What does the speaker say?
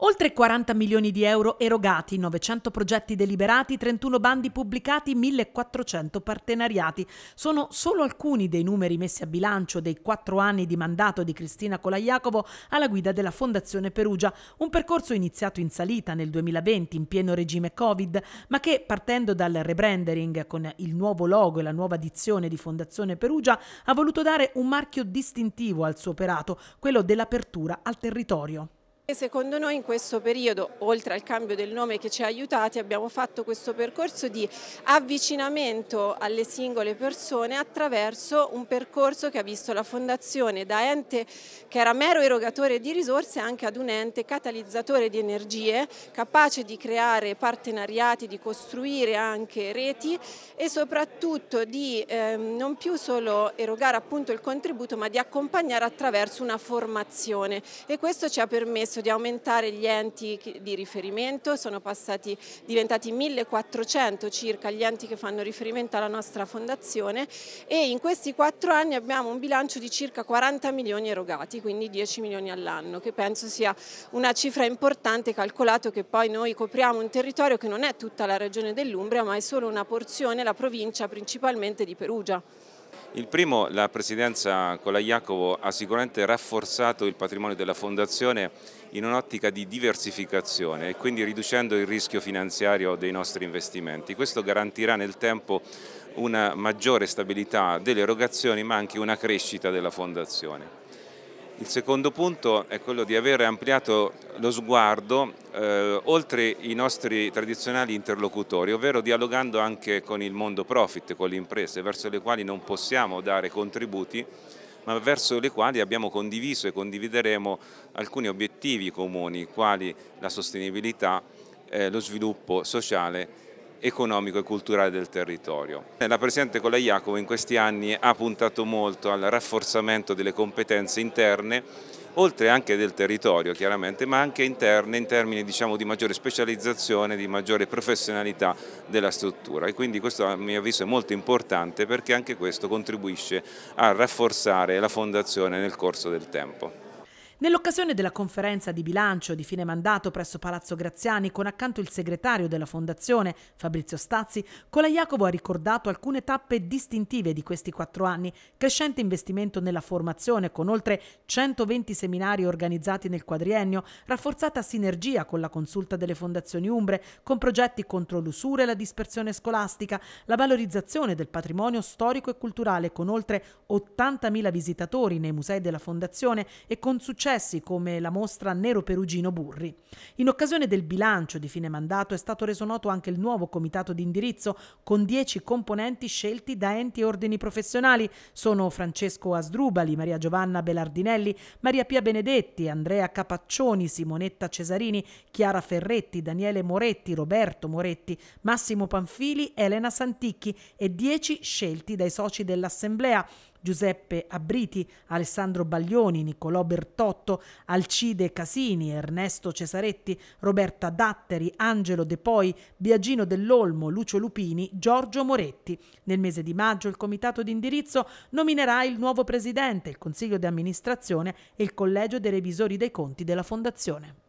Oltre 40 milioni di euro erogati, 900 progetti deliberati, 31 bandi pubblicati, 1400 partenariati. Sono solo alcuni dei numeri messi a bilancio dei quattro anni di mandato di Cristina Colaiacovo alla guida della Fondazione Perugia, un percorso iniziato in salita nel 2020 in pieno regime Covid, ma che partendo dal rebrandering con il nuovo logo e la nuova dizione di Fondazione Perugia ha voluto dare un marchio distintivo al suo operato, quello dell'apertura al territorio. Secondo noi in questo periodo, oltre al cambio del nome che ci ha aiutati, abbiamo fatto questo percorso di avvicinamento alle singole persone attraverso un percorso che ha visto la Fondazione da ente che era mero erogatore di risorse anche ad un ente catalizzatore di energie, capace di creare partenariati, di costruire anche reti e soprattutto di eh, non più solo erogare appunto il contributo ma di accompagnare attraverso una formazione e questo ci ha permesso permesso di aumentare gli enti di riferimento, sono passati, diventati 1400 circa gli enti che fanno riferimento alla nostra fondazione e in questi quattro anni abbiamo un bilancio di circa 40 milioni erogati, quindi 10 milioni all'anno, che penso sia una cifra importante calcolato che poi noi copriamo un territorio che non è tutta la regione dell'Umbria ma è solo una porzione, la provincia principalmente di Perugia. Il primo, la presidenza con la Jacopo ha sicuramente rafforzato il patrimonio della Fondazione in un'ottica di diversificazione e quindi riducendo il rischio finanziario dei nostri investimenti. Questo garantirà nel tempo una maggiore stabilità delle erogazioni ma anche una crescita della Fondazione. Il secondo punto è quello di avere ampliato lo sguardo eh, oltre i nostri tradizionali interlocutori, ovvero dialogando anche con il mondo profit, con le imprese verso le quali non possiamo dare contributi, ma verso le quali abbiamo condiviso e condivideremo alcuni obiettivi comuni, quali la sostenibilità, eh, lo sviluppo sociale economico e culturale del territorio. Eh, la Presidente Colaiacomo in questi anni ha puntato molto al rafforzamento delle competenze interne, oltre anche del territorio chiaramente, ma anche interne in termini diciamo, di maggiore specializzazione, di maggiore professionalità della struttura e quindi questo a mio avviso è molto importante perché anche questo contribuisce a rafforzare la fondazione nel corso del tempo. Nell'occasione della conferenza di bilancio di fine mandato presso Palazzo Graziani, con accanto il segretario della Fondazione, Fabrizio Stazzi, Colaiacovo ha ricordato alcune tappe distintive di questi quattro anni, crescente investimento nella formazione con oltre 120 seminari organizzati nel quadriennio, rafforzata sinergia con la consulta delle fondazioni umbre, con progetti contro l'usura e la dispersione scolastica, la valorizzazione del patrimonio storico e culturale con oltre 80.000 visitatori nei musei della Fondazione e con successo successi come la mostra Nero Perugino Burri. In occasione del bilancio di fine mandato è stato reso noto anche il nuovo comitato di indirizzo con 10 componenti scelti da enti e ordini professionali. Sono Francesco Asdrubali, Maria Giovanna Belardinelli, Maria Pia Benedetti, Andrea Capaccioni, Simonetta Cesarini, Chiara Ferretti, Daniele Moretti, Roberto Moretti, Massimo Panfili, Elena Santicchi e 10 scelti dai soci dell'Assemblea Giuseppe Abriti, Alessandro Baglioni, Niccolò Bertotto, Alcide Casini, Ernesto Cesaretti, Roberta Datteri, Angelo De Poi, Biagino Dell'Olmo, Lucio Lupini, Giorgio Moretti. Nel mese di maggio il comitato di indirizzo nominerà il nuovo presidente, il consiglio di amministrazione e il collegio dei revisori dei conti della Fondazione.